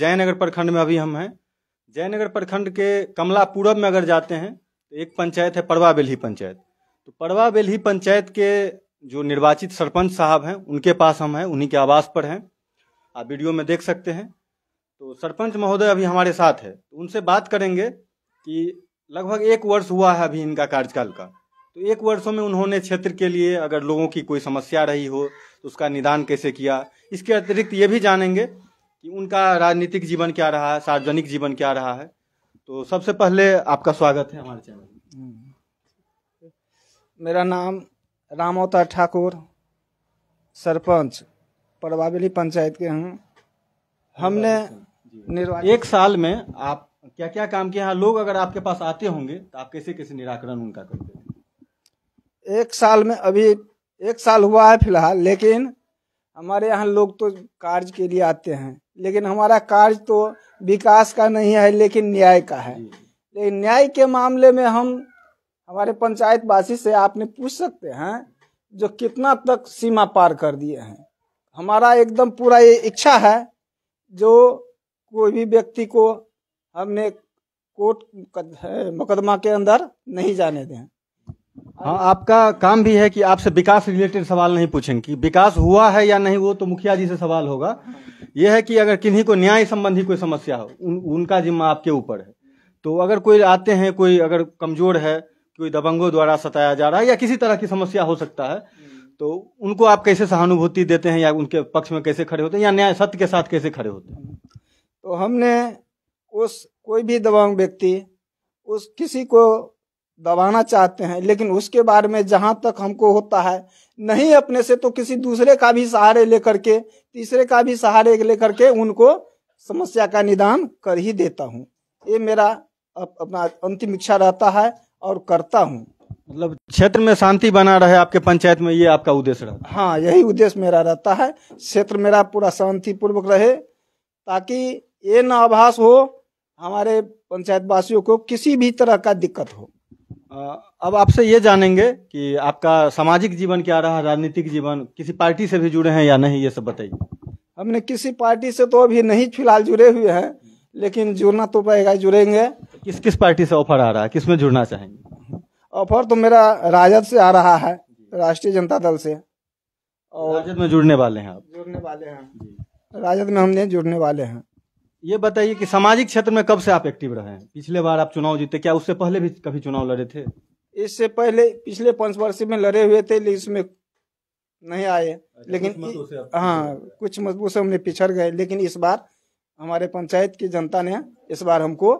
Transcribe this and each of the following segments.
जयनगर प्रखंड में अभी हम हैं जयनगर प्रखंड के कमला पूरब में अगर जाते हैं तो एक पंचायत है परवा बेलही पंचायत तो परवा बेलही पंचायत के जो निर्वाचित सरपंच साहब हैं उनके पास हम हैं उन्हीं के आवास पर हैं आप वीडियो में देख सकते हैं तो सरपंच महोदय अभी हमारे साथ है तो उनसे बात करेंगे कि लगभग एक वर्ष हुआ है अभी इनका कार्यकाल का तो एक वर्षों में उन्होंने क्षेत्र के लिए अगर लोगों की कोई समस्या रही हो तो उसका निदान कैसे किया इसके अतिरिक्त ये भी जानेंगे कि उनका राजनीतिक जीवन क्या रहा है सार्वजनिक जीवन क्या रहा है तो सबसे पहले आपका स्वागत है हमारे चैनल हम्म। मेरा नाम राम अवतार ठाकुर सरपंच पड़वाबेली पंचायत के हैं हमने निर्वाचन एक साल में आप क्या क्या काम किया हैं हाँ, लोग अगर आपके पास आते होंगे तो आप कैसे कैसे निराकरण उनका करते हैं एक साल में अभी एक साल हुआ है फिलहाल लेकिन हमारे यहाँ लोग तो कार्य के लिए आते हैं लेकिन हमारा कार्य तो विकास का नहीं है लेकिन न्याय का है लेकिन तो न्याय के मामले में हम हमारे पंचायत वासी से आपने पूछ सकते हैं जो कितना तक सीमा पार कर दिए हैं हमारा एकदम पूरा ये इच्छा है जो कोई भी व्यक्ति को हमने कोर्ट मुकदमा के अंदर नहीं जाने दें हाँ आपका काम भी है कि आपसे विकास रिलेटेड सवाल नहीं पूछेंगे कि विकास हुआ है या नहीं वो तो मुखिया जी से सवाल होगा यह है कि अगर किन्हीं को न्याय संबंधी कोई समस्या हो उन, उनका जिम्मा आपके ऊपर है तो अगर कोई आते हैं कोई अगर कमजोर है कोई दबंगों द्वारा सताया जा रहा है या किसी तरह की समस्या हो सकता है तो उनको आप कैसे सहानुभूति देते हैं या उनके पक्ष में कैसे खड़े होते हैं या न्याय सत्य के साथ कैसे खड़े होते हैं तो हमने उस कोई भी दबंग व्यक्ति उस किसी को दबाना चाहते हैं लेकिन उसके बारे में जहां तक हमको होता है नहीं अपने से तो किसी दूसरे का भी सहारे लेकर के तीसरे का भी सहारे लेकर के उनको समस्या का निदान कर ही देता हूँ ये मेरा अप, अपना अंतिम इच्छा रहता है और करता हूँ मतलब क्षेत्र में शांति बना रहे आपके पंचायत में ये आपका उद्देश्य रहता है हाँ यही उद्देश्य मेरा रहता है क्षेत्र मेरा पूरा शांति पूर्वक रहे ताकि ये न आभास हो हमारे पंचायत वासियों को किसी भी तरह का दिक्कत हो अब आपसे ये जानेंगे कि आपका सामाजिक जीवन क्या रहा राजनीतिक जीवन किसी पार्टी से भी जुड़े हैं या नहीं ये सब बताइए हमने किसी पार्टी से तो अभी नहीं फिलहाल जुड़े हुए हैं लेकिन जुड़ना तो पड़ेगा जुड़ेंगे किस किस पार्टी से ऑफर आ रहा है किस में जुड़ना चाहेंगे ऑफर तो मेरा राजद से आ रहा है राष्ट्रीय जनता दल से और राजद में जुड़ने वाले हैं आप जुड़ने वाले हैं राजद में हमने जुड़ने वाले हैं ये बताइए कि सामाजिक क्षेत्र में कब से आप एक्टिव रहे हैं पिछले बार आप चुनाव जीते क्या उससे पहले भी कभी चुनाव लड़े थे इससे पहले पिछले पांच वर्ष में लड़े हुए थे लेकिन उसमें नहीं आए अच्छा, लेकिन हाँ कुछ मजबूत से हमने पिछड़ गए लेकिन इस बार हमारे पंचायत की जनता ने इस बार हमको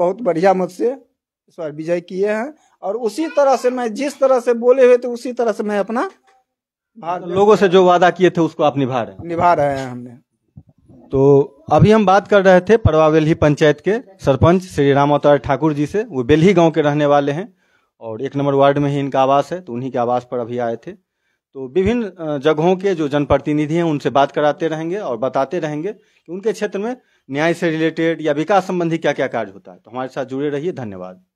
बहुत बढ़िया मत से इस बार विजय किए हैं और उसी तरह से मैं जिस तरह से बोले हुए थे उसी तरह से मैं अपना भाग लोगों से जो वादा किए थे उसको आप निभा रहे हैं निभा रहे हैं हमने तो अभी हम बात कर रहे थे परवा बेल्ही पंचायत के सरपंच श्री राम अवतार ठाकुर जी से वो बेल्ही गांव के रहने वाले हैं और एक नंबर वार्ड में ही इनका आवास है तो उन्हीं के आवास पर अभी आए थे तो विभिन्न जगहों के जो जनप्रतिनिधि हैं उनसे बात कराते रहेंगे और बताते रहेंगे कि उनके क्षेत्र में न्याय से रिलेटेड या विकास संबंधी क्या क्या कार्य होता है तो हमारे साथ जुड़े रहिए धन्यवाद